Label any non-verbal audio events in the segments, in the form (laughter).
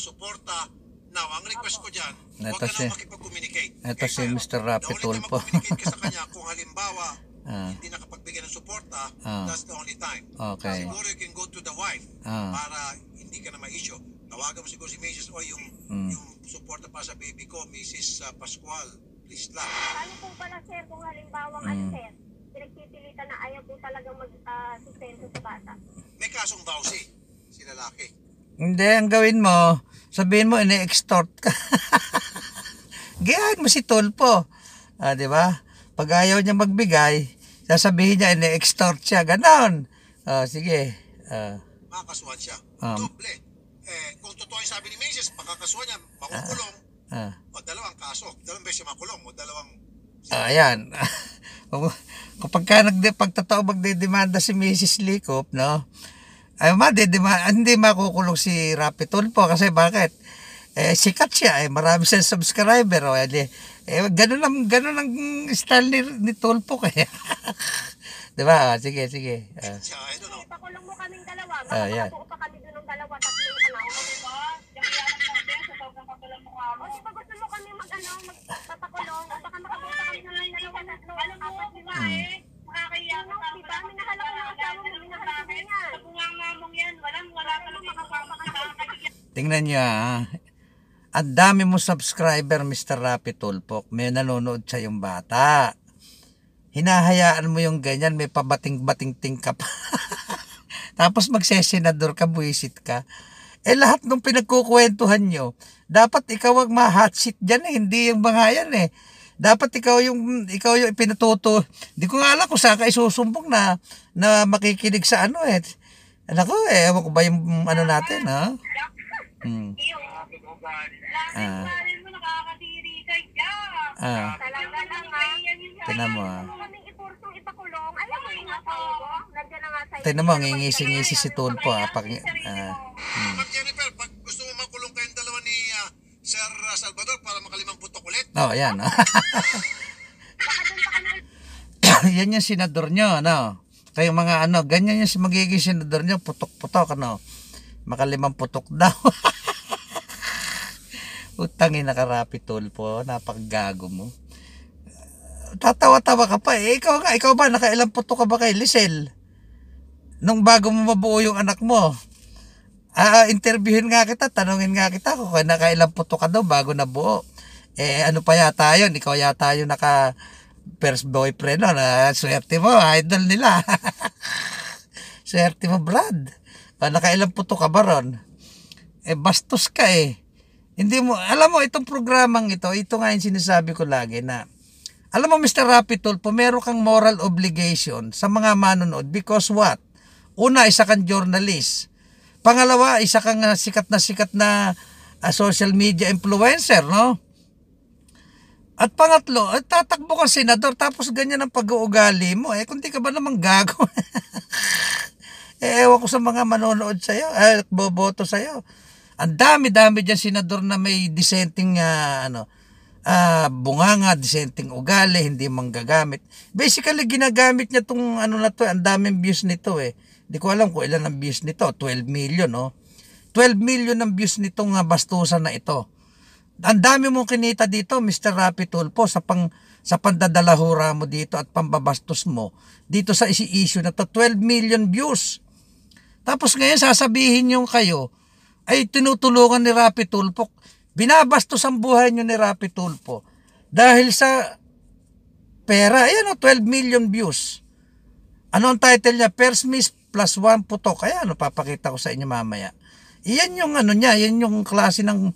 suporta. Now, ang request ko dyan, Ito ka si- nang makipag-communicate. Ito si Mr. Rapi The only time Tulfo. mag-communicate ka kanya (laughs) kung halimbawa Ah. hindi nakapagbigay ng suporta, Ah. that's the only time. Okay. Siguro you can go to the wife Ah. para hindi ka na ma-issue. Tawagan mo siguro si Mrs. o yung, hmm. yung suporta pa sa baby ko, Mrs. ah, Pascual, please lang. Ano pong pala sir kung halimbawa ano sir, pinagpipilitan na ayaw po talagang mag-sustento ah, sa bata? May kasong bawsi si lalaki. Hindi, ang gawin mo, Sabihin mo, ine-extort ka. Gayag (laughs) mo si Tulpo. Ah, di ba? Pag ayaw niya magbigay, sasabihin niya, ine-extort siya. Ganon. Ah, sige. Ah. Makakasuhan siya. Um, Doble. Eh, kung totoo yung sabi ni Mrs., makakasuhan niya, makukulong. Ah, ah. O dalawang kaso. Dalawang beses makulong. O dalawang Ah, ayan. (laughs) Kapag ka nagde, pag totoo magdedemanda si Mrs. Likop, no? Ay, madidima, hindi makukulong si Rapi Tulpo kasi bakit? Eh, sikat siya. Eh, marami siyang subscriber. O, oh, eh, eh, ganun, ang, ganun ang style ni, ni Tulpo (laughs) kaya. diba? Sige, sige. Uh, Pakulong mo kaming dalawa. Ah, Makakabuo uh, yeah. pa kami doon ng dalawa. Tatlo Tingnan niyo ah. Ang dami mo subscriber, Mr. Rapi Tulpok. May nanonood sa yung bata. Hinahayaan mo yung ganyan, may pabating-bating-ting ka pa. (laughs) Tapos magsesenador ka, buisit ka. Eh lahat ng pinagkukwentuhan nyo, dapat ikaw ang ma-hotseat dyan eh, hindi yung mga yan eh. Dapat ikaw yung, ikaw yung pinatuto. Hindi ko nga alam kung saan ka isusumbong na, na makikinig sa ano eh. Alam ko eh, ewan ko ba yung ano natin ha? Mm. Yung ah. mo nakakadiri ka dyan. Ah. Talaga lang ha. Tinan mo ah. Tinan mo, ngingisi-ngisi si po ah. Pag, ah. Hmm. Jennifer, pag gusto mo makulong kayong dalawa ni ah, Sir Salvador para makalimang putok ulit. Oo, oh, yan. Oh. Ah. (laughs) yan yung senador nyo, ano? Kayong mga ano, ganyan yung magiging senador nyo, putok-putok, ano? makalimang putok daw (laughs) utangin eh, na karapi tulpo napakgago mo tatawa-tawa ka pa eh ikaw nga ikaw ba nakailang putok ka ba kay Lisel nung bago mo mabuo yung anak mo ah, ah interviewin nga kita tanungin nga kita kung nakailang putok ka daw bago nabuo eh ano pa yata yun ikaw yata yung naka first boyfriend no? na swerte mo idol nila (laughs) swerte mo Brad pa, ah, nakailang puto ka ba ron? Eh, bastos ka eh. Hindi mo, alam mo, itong programang ito, ito nga yung sinasabi ko lagi na, alam mo Mr. Rapitol, po meron kang moral obligation sa mga manonood because what? Una, isa kang journalist. Pangalawa, isa kang ah, sikat na sikat na uh, social media influencer, no? At pangatlo, at eh, tatakbo ka senador tapos ganyan ang pag-uugali mo. Eh, kundi ka ba namang gago? (laughs) Eh, ewan ko sa mga manonood sa'yo, eh, boboto iyo Ang dami-dami dyan, senador, na may dissenting, uh, ano, uh, bunganga, dissenting ugali, hindi manggagamit. Basically, ginagamit niya tong ano na to, ang daming views nito eh. Hindi ko alam kung ilan ang views nito, 12 million no? Oh. 12 million ang views nitong uh, bastusan na ito. Ang dami mong kinita dito, Mr. Rapi Tulpo, sa pang sa pandadalahura mo dito at pambabastos mo dito sa isi-issue na to 12 million views. Tapos ngayon sasabihin yung kayo, ay tinutulungan ni Rapi Tulpo. Binabastos ang buhay nyo ni Rapi Tulpo. Dahil sa pera, ayan o, 12 million views. Ano ang title niya? Persmis plus 1 putok. Kaya ano, papakita ko sa inyo mamaya. Iyan yung ano niya, iyan yung klase ng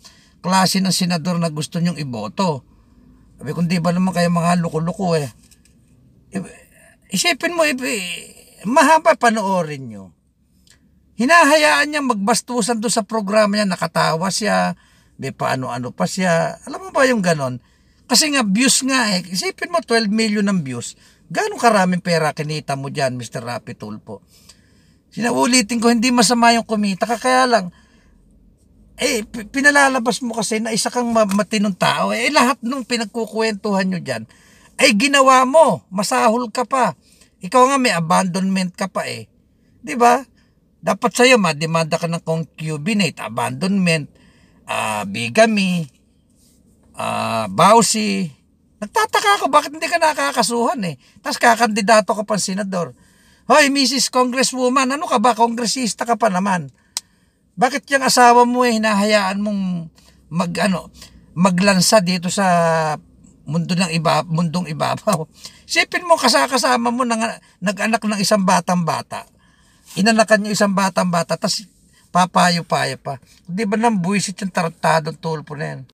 klase ng senador na gusto nyong iboto. Sabi kung di ba naman kayo mga loko-loko eh. Isipin mo, mahaba panoorin nyo. Hinahayaan niya magbastusan doon sa programa niya, nakatawa siya, may paano-ano pa siya. Alam mo ba yung ganon? Kasi nga views nga eh, isipin mo 12 million ng views. Gano'ng karaming pera kinita mo dyan, Mr. Rapi Tulpo? Sinaulitin ko, hindi masama yung kumita, kaya lang, eh, pinalalabas mo kasi na isa kang matinong tao. Eh, lahat nung pinagkukwentuhan nyo dyan, ay ginawa mo. Masahol ka pa. Ikaw nga may abandonment ka pa eh. ba? Diba? Dapat sa'yo, mademanda ka ng concubinate, abandonment, uh, bigamy, uh, ah, bawsi. Nagtataka ako, bakit hindi ka nakakasuhan eh? Tapos kakandidato ka pang senador. Hoy, Mrs. Congresswoman, ano ka ba? Kongresista ka pa naman. Bakit yung asawa mo eh, hinahayaan mong mag, ano, maglansa dito sa mundo ng iba, mundong ibabaw. Sipin mo kasakasama mo nang, nag-anak ng isang batang bata inanakan nyo isang batang bata, tapos papayo-payo pa. Di ba nang buwisit yung tarantadong tulpo na yan?